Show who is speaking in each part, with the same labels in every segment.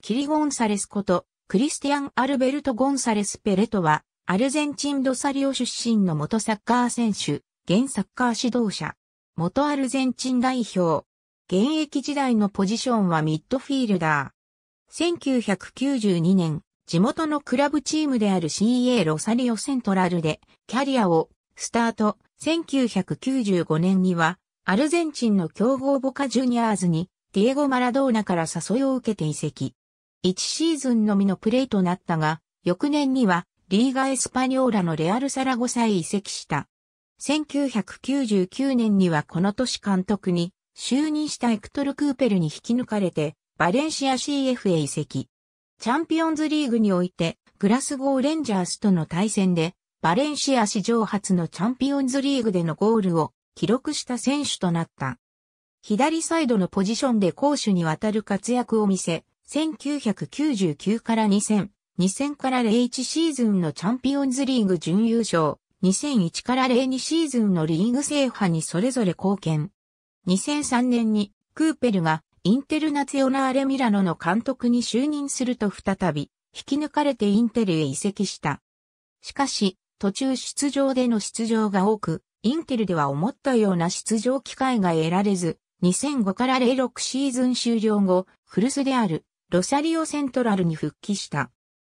Speaker 1: キリ・ゴンサレスこと、クリスティアン・アルベルト・ゴンサレス・ペレトは、アルゼンチン・ロサリオ出身の元サッカー選手、現サッカー指導者、元アルゼンチン代表。現役時代のポジションはミッドフィールダー。1992年、地元のクラブチームである CA ロサリオセントラルでキャリアをスタート。1995年にはアルゼンチンの強豪ボカジュニアーズにディエゴ・マラドーナから誘いを受けて移籍。1シーズンのみのプレーとなったが、翌年にはリーガエスパニョーラのレアルサラゴサへ移籍した。1999年にはこの年監督に就任したエクトル・クーペルに引き抜かれて、バレンシア CF へ移籍。チャンピオンズリーグにおいて、グラスゴーレンジャーズとの対戦で、バレンシア史上初のチャンピオンズリーグでのゴールを記録した選手となった。左サイドのポジションで攻守にわたる活躍を見せ、1999から2000、2000から01シーズンのチャンピオンズリーグ準優勝、2001から02シーズンのリーグ制覇にそれぞれ貢献。2003年にクーペルがインテルナツヨナーレミラノの監督に就任すると再び引き抜かれてインテルへ移籍した。しかし途中出場での出場が多く、インテルでは思ったような出場機会が得られず、2005から06シーズン終了後、古巣であるロサリオセントラルに復帰した。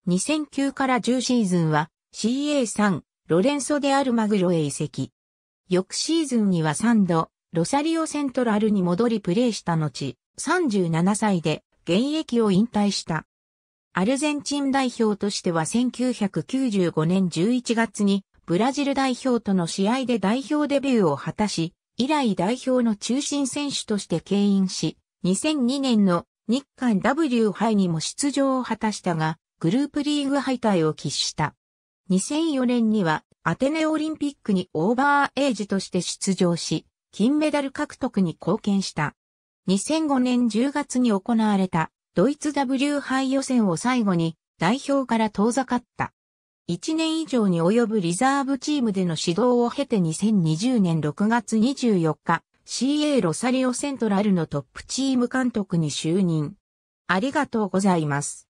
Speaker 1: 2009から10シーズンは CA3 ロレンソ・デ・アルマグロへ移籍。翌シーズンには3度、ロサリオセントラルに戻りプレーした後、37歳で現役を引退した。アルゼンチン代表としては1995年11月にブラジル代表との試合で代表デビューを果たし、以来代表の中心選手として牽引し、2002年の日韓 W 杯にも出場を果たしたが、グループリーグ敗退を喫した。2004年にはアテネオリンピックにオーバーエイジとして出場し、金メダル獲得に貢献した。2005年10月に行われたドイツ W 杯予選を最後に代表から遠ざかった。1年以上に及ぶリザーブチームでの指導を経て2020年6月24日、CA ロサリオセントラルのトップチーム監督に就任。ありがとうございます。